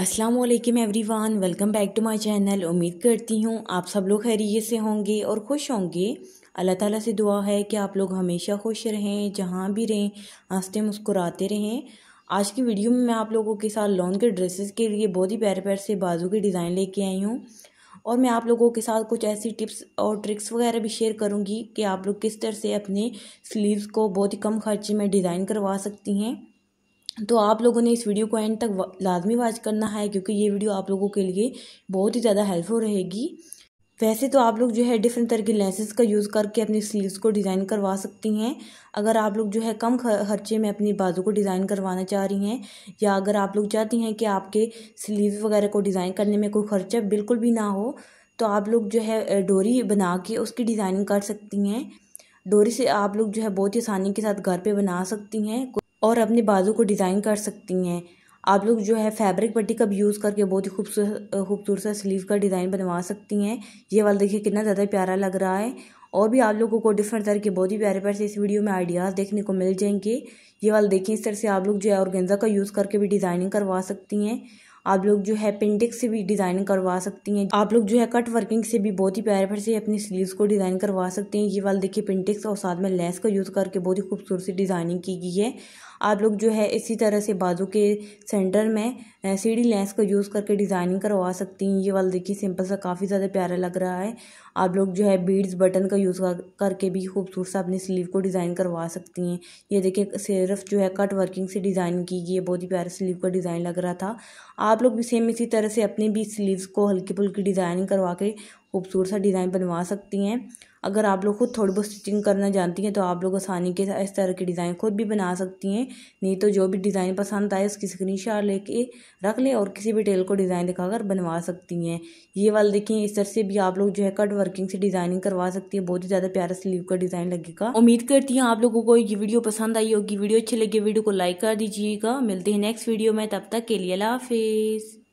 अस्सलाम वालेकुम everyone welcome back to my channel उम्मीद करती हूँ आप सब लोग खैरियत से होंगे और खुश होंगे अल्लाह ताला से दुआ है कि आप लोग हमेशा खुश रहें जहाँ भी रहें हंसते मुस्कुराते रहें आज की वीडियो में मैं आप लोगों के साथ लॉन के ड्रेसेस के लिए बहुत ही प्यारे प्यार से बाजू के डिज़ाइन लेके आई हूँ और मैं आप लोगों के साथ कुछ ऐसी टिप्स और ट्रिक्स वगैरह भी शेयर करूँगी कि आप लोग किस तरह से अपने स्लीव्स को बहुत ही कम खर्चे में डिज़ाइन करवा सकती हैं तो आप लोगों ने इस वीडियो को एंड तक लाजमी वॉच करना है क्योंकि ये वीडियो आप लोगों के लिए बहुत ही ज़्यादा हेल्पफुल रहेगी वैसे तो आप लोग जो है डिफरेंट तरह के लेंसेज का यूज़ करके अपनी स्लीव्स को डिज़ाइन करवा सकती हैं अगर आप लोग जो है कम खर्चे में अपनी बाजू को डिज़ाइन करवाना चाह रही हैं या अगर आप लोग चाहती हैं कि आपके स्लीव्स वगैरह को डिज़ाइन करने में कोई खर्चा बिल्कुल भी ना हो तो आप लोग जो है डोरी बना के उसकी डिज़ाइनिंग कर सकती हैं डोरी से आप लोग जो है बहुत ही आसानी के साथ घर पर बना सकती हैं और अपने बाजू को डिज़ाइन कर सकती हैं आप लोग जो है फैब्रिक पट्टी का भी यूज़ करके बहुत ही खूबसूरत खूबसूरत स्लीव का डिज़ाइन बनवा सकती हैं ये वाला देखिए कितना ज़्यादा प्यारा लग रहा है और भी आप लोगों को डिफरेंट तरह के बहुत ही प्यारे प्यारे से इस वीडियो में आइडियाज़ देखने को मिल जाएंगे ये वाला देखिए इस तरह से आप लोग जो है गेंजा का यूज़ करके भी डिज़ाइनिंग करवा सकती हैं आप लोग जो है पेंटिंग से भी डिज़ाइन करवा सकती हैं आप लोग जो है कट वर्किंग से भी बहुत ही प्यारे प्यार से अपनी स्लीव्स को डिज़ाइन करवा सकते हैं ये वाले देखिए पेंटिक्स और साथ में लेस का यूज़ करके बहुत ही खूबसूरत सी डिज़ाइनिंग की गई है आप लोग जो है इसी तरह से बाजू के सेंटर में सीढ़ी लेंस का यूज़ करके डिज़ाइनिंग करवा सकती हैं ये वाला देखिए सिंपल सा काफ़ी ज़्यादा प्यारा लग रहा है आप लोग जो है बीड्स बटन का यूज़ करके भी खूबसूरत सा अपनी स्लीव को डिज़ाइन करवा सकती हैं ये देखिए सिर्फ जो है कट वर्किंग से डिज़ाइन की गई है बहुत ही प्यारा स्लीव का डिज़ाइन लग रहा था आप आप लोग भी सेम इसी तरह से अपनी भी स्लीव्स को हल्की फुल्की डिज़ाइनिंग करवा के खूबसूरत सा डिज़ाइन बनवा सकती हैं अगर आप लोग खुद थोड़ी बहुत स्टिचिंग करना जानती हैं तो आप लोग आसानी के इस तरह के डिज़ाइन खुद भी बना सकती हैं नहीं तो जो भी डिज़ाइन पसंद आए उसकी स्क्रीन शॉट लेके रख लें और किसी भी टेल को डिज़ाइन दिखाकर बनवा सकती हैं ये वाले देखें इस तरह से भी आप लोग जो है कट वर्किंग से डिज़ाइनिंग करवा सकती है बहुत ही ज़्यादा प्यारा स्लीव का डिज़ाइन लगेगा उम्मीद करती हूँ आप लोगों को ये वीडियो पसंद आई होगी वीडियो अच्छी लगी वीडियो को लाइक कर दीजिएगा मिलते हैं नेक्स्ट वीडियो में तब तक के लिए अला हाफिज़